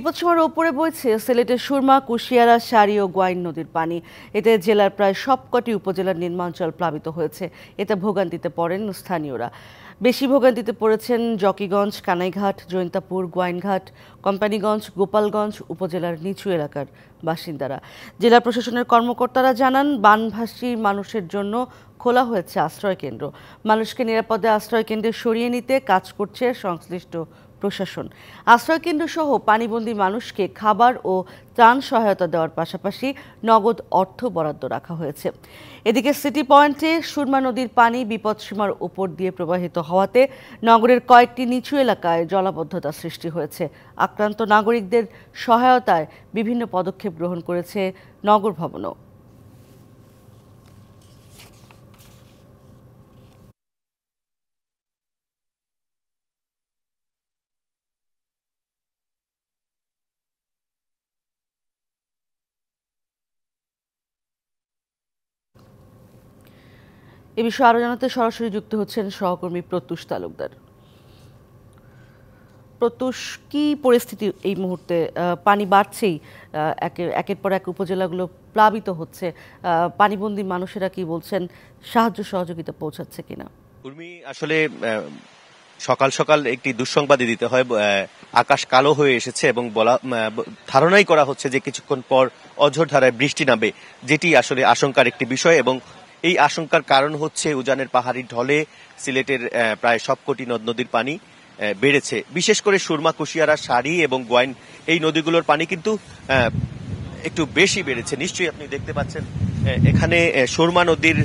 বিপদসীমার ওপরে বইছে সিলেটের সুরমা কুশিয়ারা সারি ও গোয়াইন নদীর পানি এতে জেলার প্রায় সবকটি উপজেলার নির্মাঞ্চল প্লাবিত হয়েছে এতে ভোগান্তিতে পড়েন স্থানীয়রা বেশি ভোগান্তিতে পড়েছেন জকিগঞ্জ কানাইঘাট জৈন্তাপুর গোয়াইনঘাট কোম্পানিগঞ্জ গোপালগঞ্জ উপজেলার নিচু এলাকার বাসিন্দারা জেলা প্রশাসনের কর্মকর্তারা জানান বানভাসী মানুষের জন্য খোলা হয়েছে আশ্রয় কেন্দ্র মানুষকে নিরাপদে আশ্রয় কেন্দ্রে সরিয়ে নিতে কাজ করছে সংশ্লিষ্ট প্রশাসন আশ্রয়কেন্দ্রসহ পানিবন্দী মানুষকে খাবার ও ত্রাণ সহায়তা দেওয়ার পাশাপাশি নগদ অর্থ বরাদ্দ রাখা হয়েছে এদিকে সিটি পয়েন্টে সুরমা নদীর পানি বিপদসীমার উপর দিয়ে প্রবাহিত হওয়াতে নগরের কয়েকটি নিচু এলাকায় জলাবদ্ধতা সৃষ্টি হয়েছে আক্রান্ত নাগরিকদের সহায়তায় বিভিন্ন পদক্ষেপ গ্রহণ করেছে নগর ভবনও এ বিষয়ে আরো জানাতে সরাসরি যুক্ত হচ্ছেন সহকর্মী প্রত্যুষ তালুকদার প্রত্যুষ কি পরিস্থিতি এই মুহূর্তে পানি বাড়ছেই একের পর এক উপজেলাগুলো প্লাবিত হচ্ছে পানিবন্দী মানুষেরা কি বলছেন সাহায্য সহযোগিতা পৌঁছাচ্ছে কিনা উর্মি আসলে সকাল সকাল একটি দুঃসংবাদই দিতে হয় আকাশ কালো হয়ে এসেছে এবং বলা ধারণাই করা হচ্ছে যে কিছুক্ষণ পর অঝোর ধারায় বৃষ্টি নামে যেটি আসলে আশঙ্কার একটি বিষয় এবং এই আশঙ্কার কারণ হচ্ছে উজানের পাহাড়ি ঢলে সিলেটের প্রায় সবকটি নদ নদীর পানি বেড়েছে বিশেষ করে সুরমা কুশিয়ারা শাড়ি এবং গোয়াইন এই নদীগুলোর পানি কিন্তু একটু বেশি বেড়েছে নিশ্চয়ই আপনি দেখতে পাচ্ছেন এখানে সুরমা নদীর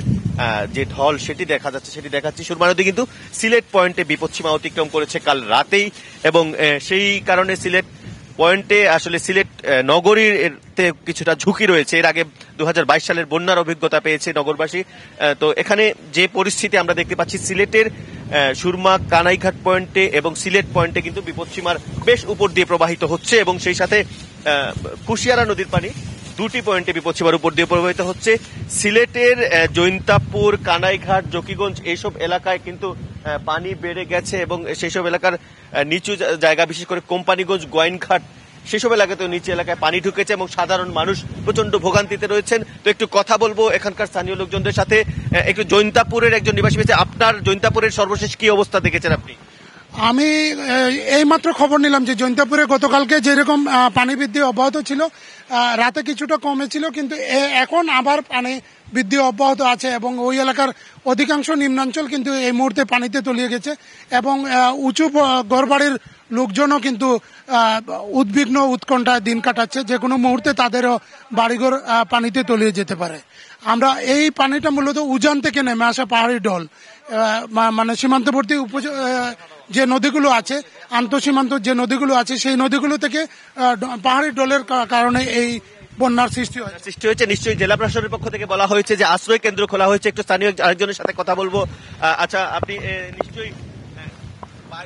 যে ঢল সেটি দেখা যাচ্ছে সেটি দেখাচ্ছি সুরমা নদী কিন্তু সিলেট পয়েন্টে বিপদসীমা অতিক্রম করেছে কাল রাতেই এবং সেই কারণে সিলেট পয়েন্টে আসলে সিলেট নগরীর কিছুটা ঝুঁকি রয়েছে এর আগে দু সালের বন্যার অভিজ্ঞতা পেয়েছে নগরবাসী তো এখানে যে পরিস্থিতি আমরা দেখতে পাচ্ছি সিলেটের সুরমা কানাইঘাট পয়েন্টে এবং সিলেট পয়েন্টে কিন্তু বিপদসীমার বেশ উপর দিয়ে প্রবাহিত হচ্ছে এবং সেই সাথে কুশিয়ারা নদীর পানি দুটি পয়েন্টে বিপদসীমার উপর দিয়ে প্রবাহিত হচ্ছে সিলেটের জৈন্তাপুর কানাইঘাট জকিগঞ্জ এইসব এলাকায় কিন্তু পানি বেড়ে গেছে এবং সেসব এলাকার নিচু জায়গা বিশেষ করে কোম্পানিগঞ্জ গোয়েনঘাট সেসব এলাকাতে নিচে এলাকায় পানি ঢুকেছে এবং সাধারণ মানুষ প্রচন্ড ভোগান্তিতে রয়েছেন তো একটু কথা বলবো এখানকার স্থানীয় লোকজনদের সাথে একটু জৈন্তাপুরের একজন নিবাসী হয়েছে আপনার জৈন্তাপুরের সর্বশেষ কি অবস্থা দেখেছেন আপনি আমি এইমাত্র খবর নিলাম যে জৈন্তাপুরে গতকালকে যেরকম পানি বৃদ্ধি অব্যাহত ছিল রাতে কিছুটা কমেছিল কিন্তু এখন আবার পানি বৃদ্ধি অব্যাহত আছে এবং ওই এলাকার অধিকাংশ নিম্নাঞ্চল কিন্তু এই মুহূর্তে পানিতে তলিয়ে গেছে এবং উঁচু গড়বাড়ির লোকজনও কিন্তু উদ্বিগ্ন উৎকণ্ঠায় দিন কাটাচ্ছে যে কোনো মুহূর্তে তাদেরও বাড়িঘর পানিতে তলিয়ে যেতে পারে আমরা এই পানিটা মূলত উজান থেকে নেমে আসা পাহাড়ি ঢল মানে সীমান্তবর্তী উপজেলা যে নদীগুলো আছে আন্তঃসীমান্ত যে নদীগুলো আছে সেই নদীগুলো থেকে পাহাড়ি ডলের কারণে এই বন্যার সৃষ্টি হয় সৃষ্টি হয়েছে নিশ্চয়ই জেলা প্রশাসনের পক্ষ থেকে বলা হয়েছে যে আশ্রয় কেন্দ্র খোলা হয়েছে একটু স্থানীয় আরেকজনের সাথে কথা বলবো আচ্ছা আপনি নিশ্চয়ই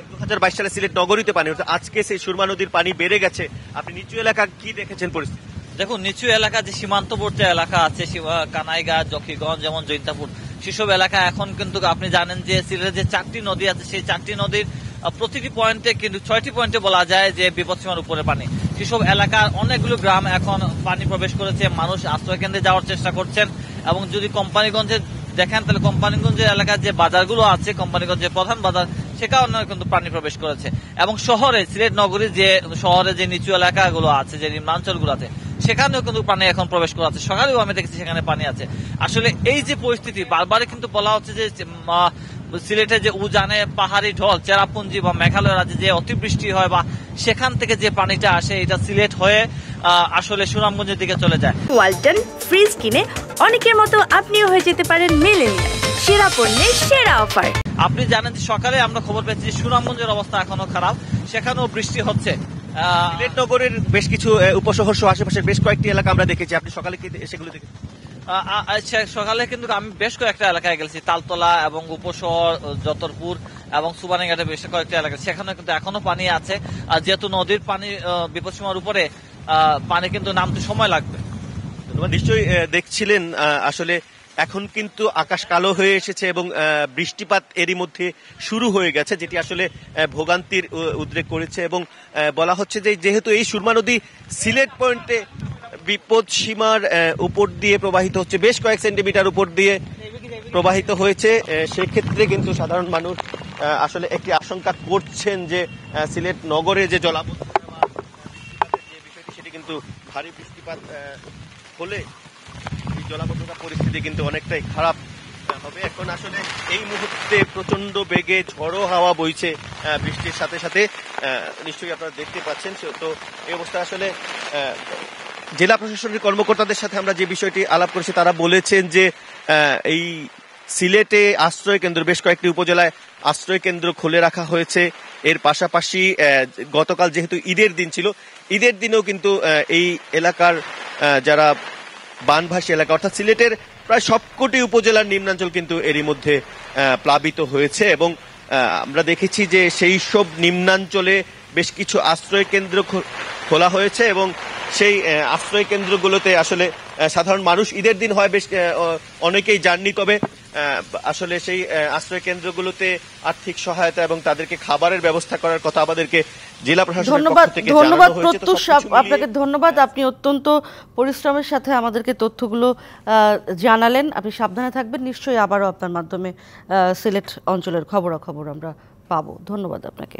দু হাজার বাইশ সালে সিলেট নগরীতে পানি অর্থাৎ আজকে সেই সুরমা নদীর পানি বেড়ে গেছে আপনি নিচু এলাকা কি দেখেছেন পরিস্থিতি দেখুন নিচু এলাকা যে সীমান্তবর্তী এলাকা আছে কানাইগা জকিগঞ্জ যেমন জৈন্তাপুর সেসব এলাকা এখন কিন্তু আপনি জানেন যে সিলেটের যে চারটি নদী আছে সেই চারটি নদীর প্রতিটি পয়েন্টে কিন্তু ছয়টি পয়েন্টে বলা যায় যে বিপদসীমার উপরে পানি সেসব এলাকার অনেকগুলো গ্রাম এখন পানি প্রবেশ করেছে মানুষ আশ্রয়কেন্দ্রে যাওয়ার চেষ্টা করছেন এবং যদি কোম্পানিগঞ্জে দেখেন তাহলে কোম্পানিগঞ্জের এলাকার যে বাজারগুলো আছে কোম্পানিগঞ্জের প্রধান বাজার সেখানে কিন্তু পানি প্রবেশ করেছে এবং শহরে সিলেট নগরীর যে শহরে যে নিচু এলাকাগুলো আছে যে নিম্নাঞ্চলগুলো আছে সেখানেও কিন্তু পানি এখন প্রবেশ করা আছে সকালেও আমি দেখেছি সেখানে পানি আছে আসলে এই যে পরিস্থিতি বারবারই কিন্তু বলা হচ্ছে যে সিলেটে যে উজানে পাহাড়ি ঢল চেরাপুঞ্জি বা মেঘালয় রাজ্যে যে অতিবৃষ্টি হয় বা সেখান থেকে যে পানিটা আসে এটা সিলেট হয়ে আসলে সুনামগঞ্জের দিকে চলে যায় ওয়ালটন ফ্রিজ কিনে অনেকের মতো আপনিও হয়ে যেতে পারেন মিলেনিয়াল সেরা পণ্যে সেরা অফার আপনি জানেন সকালে আমরা খবর পেয়েছি সুনামগঞ্জের অবস্থা এখনো খারাপ সেখানেও বৃষ্টি হচ্ছে সিলেট নগরের বেশ কিছু উপশহর সহ আশেপাশের বেশ কয়েকটি এলাকা আমরা দেখেছি আপনি সকালে কি সেগুলো দেখেছি আচ্ছা সকালে কিন্তু আমি বেশ কয়েকটা এলাকায় গেছি তালতলা এবং উপশহর যতরপুর এবং সুবানিঘাটে বেশ কয়েকটা এলাকা সেখানে কিন্তু এখনো পানি আছে আর যেহেতু নদীর পানি বিপদসীমার উপরে পানি কিন্তু নামতে সময় লাগবে নিশ্চয়ই দেখছিলেন আসলে এখন কিন্তু আকাশ কালো হয়ে এসেছে এবং বৃষ্টিপাত এরই মধ্যে শুরু হয়ে গেছে যেটি আসলে ভোগান্তির উদ্রেক করেছে এবং বলা হচ্ছে যে যেহেতু এই সুরমা নদী সিলেট পয়েন্টে বিপদ সীমার উপর দিয়ে প্রবাহিত হচ্ছে বেশ কয়েক সেন্টিমিটার উপর দিয়ে প্রবাহিত হয়েছে সেক্ষেত্রে কিন্তু সাধারণ মানুষ আসলে একটি আশঙ্কা করছেন যে সিলেট নগরে যে জলাবদ্ধতা সেটি কিন্তু ভারী বৃষ্টিপাত হলে জলাবদ্ধতা পরিস্থিতি কিন্তু অনেকটাই খারাপ হবে এখন আসলে এই মুহূর্তে প্রচন্ড বেগে ঝড়ো হাওয়া বইছে বৃষ্টির সাথে সাথে নিশ্চয়ই আপনারা দেখতে পাচ্ছেন তো এই অবস্থা আসলে জেলা প্রশাসনের কর্মকর্তাদের সাথে আমরা যে বিষয়টি আলাপ করেছি তারা বলেছেন যে এই সিলেটে আশ্রয় কেন্দ্র বেশ কয়েকটি উপজেলায় আশ্রয় কেন্দ্র খুলে রাখা হয়েছে এর পাশাপাশি গতকাল যেহেতু ঈদের দিন ছিল ঈদের দিনেও কিন্তু এই এলাকার যারা বানভাসী এলাকা অর্থাৎ সিলেটের প্রায় সবকটি উপজেলার নিম্নাঞ্চল কিন্তু এরই মধ্যে প্লাবিত হয়েছে এবং আমরা দেখেছি যে সেই সব নিম্নাঞ্চলে বেশ কিছু আশ্রয় কেন্দ্র খোলা হয়েছে এবং সেই আশ্রয় কেন্দ্রগুলোতে আসলে সাধারণ মানুষ ঈদের দিন হয় বেশ অনেকেই জার্নি তবে আসলে সেই আশ্রয় কেন্দ্রগুলোতে আর্থিক সহায়তা এবং তাদেরকে খাবারের ব্যবস্থা করার কথা আমাদেরকে জেলা প্রশাসন ধন্যবাদ ধন্যবাদ আপনাকে ধন্যবাদ হ্যাঁ। আপনি অত্যন্ত পরিশ্রমের সাথে আমাদেরকে তথ্যগুলো জানালেন আপনি সাবধানে থাকবেন নিশ্চয়ই আবারও আপনার মাধ্যমে সিলেট অঞ্চলের খবরাখবর আমরা পাবো ধন্যবাদ আপনাকে